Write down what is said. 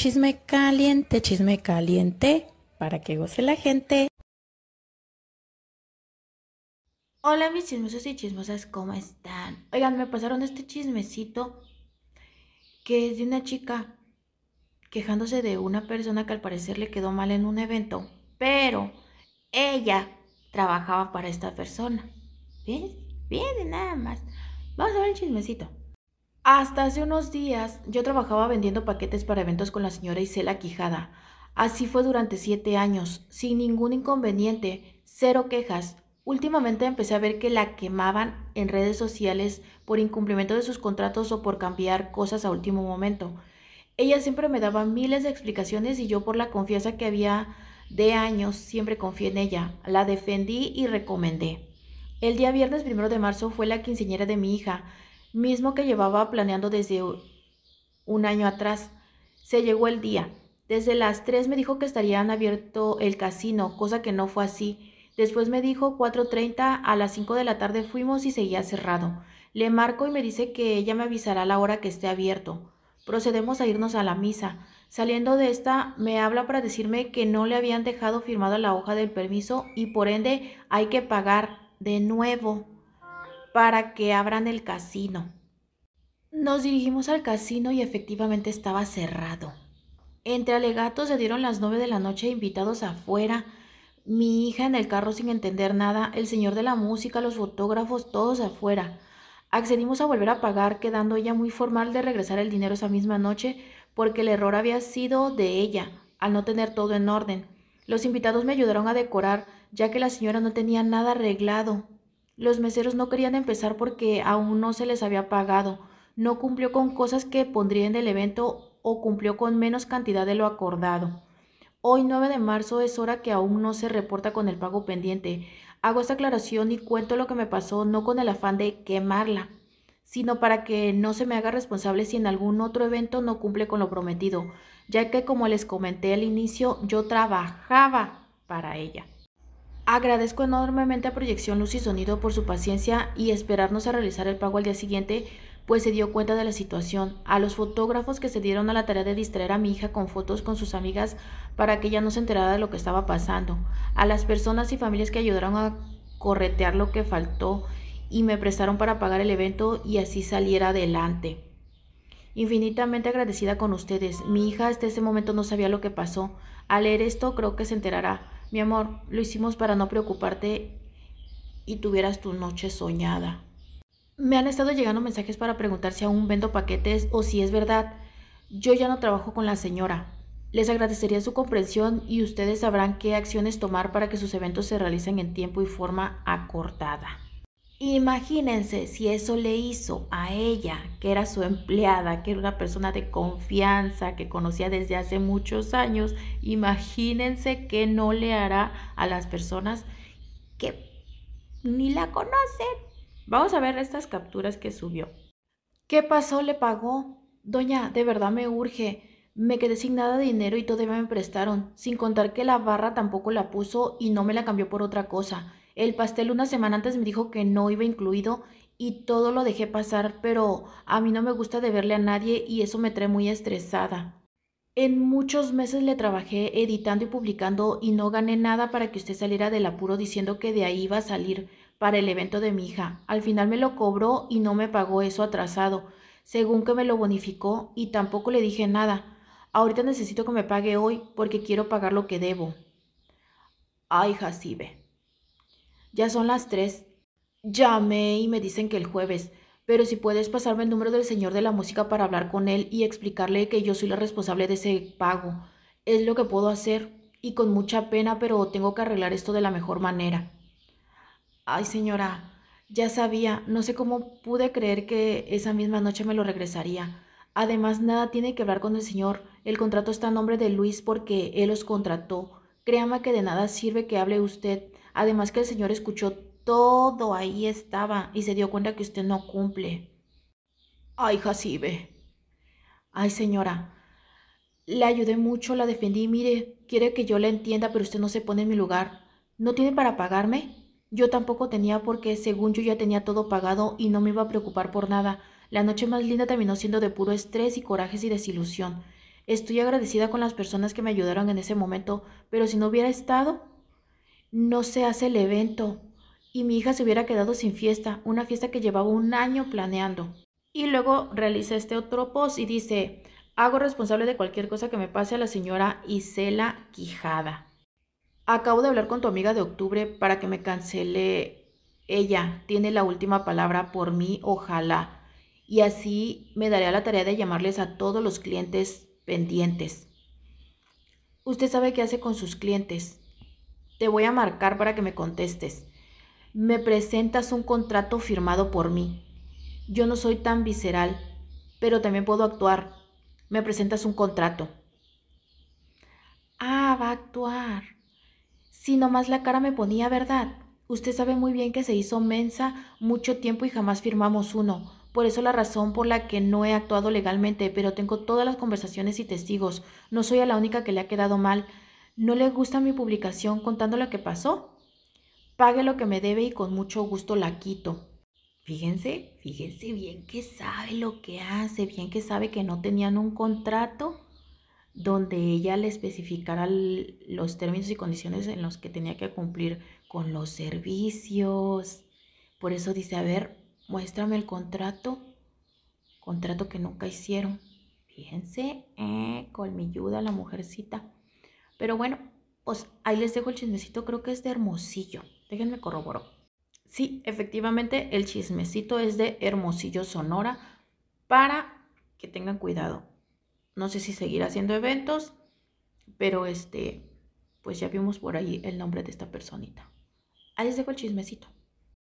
Chisme caliente, chisme caliente, para que goce la gente. Hola mis chismosos y chismosas, ¿cómo están? Oigan, me pasaron este chismecito que es de una chica quejándose de una persona que al parecer le quedó mal en un evento, pero ella trabajaba para esta persona. Bien, bien, nada más. Vamos a ver el chismecito. Hasta hace unos días yo trabajaba vendiendo paquetes para eventos con la señora Isela Quijada. Así fue durante siete años, sin ningún inconveniente, cero quejas. Últimamente empecé a ver que la quemaban en redes sociales por incumplimiento de sus contratos o por cambiar cosas a último momento. Ella siempre me daba miles de explicaciones y yo por la confianza que había de años siempre confié en ella, la defendí y recomendé. El día viernes primero de marzo fue la quinceñera de mi hija mismo que llevaba planeando desde un año atrás. Se llegó el día. Desde las 3 me dijo que estarían abierto el casino, cosa que no fue así. Después me dijo 4.30 a las 5 de la tarde fuimos y seguía cerrado. Le marco y me dice que ella me avisará la hora que esté abierto. Procedemos a irnos a la misa. Saliendo de esta, me habla para decirme que no le habían dejado firmada la hoja del permiso y por ende hay que pagar de nuevo para que abran el casino. Nos dirigimos al casino y efectivamente estaba cerrado. Entre alegatos se dieron las nueve de la noche invitados afuera, mi hija en el carro sin entender nada, el señor de la música, los fotógrafos, todos afuera. Accedimos a volver a pagar, quedando ella muy formal de regresar el dinero esa misma noche, porque el error había sido de ella, al no tener todo en orden. Los invitados me ayudaron a decorar, ya que la señora no tenía nada arreglado. Los meseros no querían empezar porque aún no se les había pagado, no cumplió con cosas que pondrían del evento o cumplió con menos cantidad de lo acordado. Hoy 9 de marzo es hora que aún no se reporta con el pago pendiente. Hago esta aclaración y cuento lo que me pasó no con el afán de quemarla, sino para que no se me haga responsable si en algún otro evento no cumple con lo prometido, ya que como les comenté al inicio, yo trabajaba para ella. Agradezco enormemente a Proyección Luz y Sonido por su paciencia y esperarnos a realizar el pago al día siguiente, pues se dio cuenta de la situación. A los fotógrafos que se dieron a la tarea de distraer a mi hija con fotos con sus amigas para que ella no se enterara de lo que estaba pasando. A las personas y familias que ayudaron a corretear lo que faltó y me prestaron para pagar el evento y así saliera adelante. Infinitamente agradecida con ustedes. Mi hija hasta ese momento no sabía lo que pasó. Al leer esto creo que se enterará mi amor, lo hicimos para no preocuparte y tuvieras tu noche soñada. Me han estado llegando mensajes para preguntar si aún vendo paquetes o si es verdad. Yo ya no trabajo con la señora. Les agradecería su comprensión y ustedes sabrán qué acciones tomar para que sus eventos se realicen en tiempo y forma acordada. Imagínense si eso le hizo a ella, que era su empleada, que era una persona de confianza, que conocía desde hace muchos años. Imagínense que no le hará a las personas que ni la conocen. Vamos a ver estas capturas que subió. ¿Qué pasó? ¿Le pagó? Doña, de verdad me urge. Me quedé sin nada de dinero y todavía me prestaron, sin contar que la barra tampoco la puso y no me la cambió por otra cosa. El pastel una semana antes me dijo que no iba incluido y todo lo dejé pasar, pero a mí no me gusta de verle a nadie y eso me trae muy estresada. En muchos meses le trabajé editando y publicando y no gané nada para que usted saliera del apuro diciendo que de ahí iba a salir para el evento de mi hija. Al final me lo cobró y no me pagó eso atrasado, según que me lo bonificó y tampoco le dije nada. Ahorita necesito que me pague hoy porque quiero pagar lo que debo. Ay, Jacibe. Ya son las tres. Llamé y me dicen que el jueves, pero si puedes pasarme el número del señor de la música para hablar con él y explicarle que yo soy la responsable de ese pago. Es lo que puedo hacer, y con mucha pena, pero tengo que arreglar esto de la mejor manera. Ay, señora, ya sabía, no sé cómo pude creer que esa misma noche me lo regresaría. Además, nada tiene que hablar con el señor. El contrato está a nombre de Luis porque él los contrató. Créame que de nada sirve que hable usted. Además que el Señor escuchó todo, ahí estaba, y se dio cuenta que usted no cumple. Ay, Jacibe. Ay, señora. La ayudé mucho, la defendí, mire, quiere que yo la entienda, pero usted no se pone en mi lugar. ¿No tiene para pagarme? Yo tampoco tenía porque según yo ya tenía todo pagado y no me iba a preocupar por nada. La noche más linda terminó siendo de puro estrés y corajes y desilusión. Estoy agradecida con las personas que me ayudaron en ese momento, pero si no hubiera estado, no se hace el evento y mi hija se hubiera quedado sin fiesta, una fiesta que llevaba un año planeando. Y luego realiza este otro post y dice, hago responsable de cualquier cosa que me pase a la señora Isela Quijada. Acabo de hablar con tu amiga de octubre para que me cancele ella. Tiene la última palabra por mí, ojalá. Y así me daré a la tarea de llamarles a todos los clientes pendientes. Usted sabe qué hace con sus clientes. Te voy a marcar para que me contestes. Me presentas un contrato firmado por mí. Yo no soy tan visceral, pero también puedo actuar. Me presentas un contrato. Ah, va a actuar. Si nomás la cara me ponía, ¿verdad? Usted sabe muy bien que se hizo mensa mucho tiempo y jamás firmamos uno. Por eso la razón por la que no he actuado legalmente, pero tengo todas las conversaciones y testigos. No soy a la única que le ha quedado mal no le gusta mi publicación contando lo que pasó. Pague lo que me debe y con mucho gusto la quito. Fíjense, fíjense bien que sabe lo que hace, bien que sabe que no tenían un contrato donde ella le especificara los términos y condiciones en los que tenía que cumplir con los servicios. Por eso dice, a ver, muéstrame el contrato, contrato que nunca hicieron. Fíjense, eh, ayuda la mujercita. Pero bueno, pues ahí les dejo el chismecito, creo que es de Hermosillo. Déjenme corroborar. Sí, efectivamente, el chismecito es de Hermosillo, Sonora, para que tengan cuidado. No sé si seguirá haciendo eventos, pero este, pues ya vimos por ahí el nombre de esta personita. Ahí les dejo el chismecito.